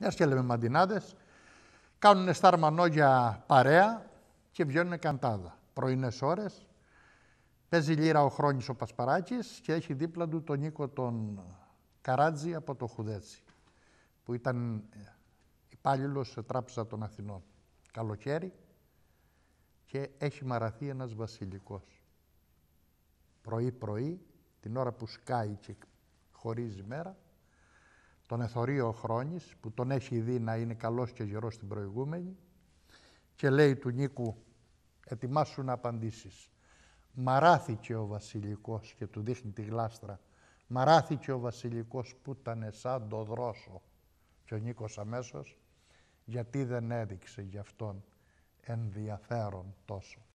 Μιας και λέμε μαντινάδες, κάνουν σταρμανόγια παρέα και βγαίνουν καντάδα. Πρωινές ώρες. Παίζει λίρα ο Χρόνης ο Πασπαράκης και έχει δίπλα του τον Νίκο τον Καράτζη από το Χουδέτσι, που ήταν υπάλληλος σε τράπεζα των Αθηνών. Καλοκαίρι και έχει μαραθεί ένας βασιλικός. Πρωί-πρωί, την ώρα που σκάει και χωρίζει η μέρα, τον Εθωρίο Χρόνης, που τον έχει δει να είναι καλός και γερός στην προηγούμενη, και λέει του Νίκου, ετοιμάσου να απαντήσεις. Μαράθηκε ο βασιλικός και του δείχνει τη γλάστρα. Μαράθηκε ο βασιλικός που ήταν σαν το δρόσο. Και ο Νίκος αμέσως, γιατί δεν έδειξε γι' αυτόν ενδιαφέρον τόσο.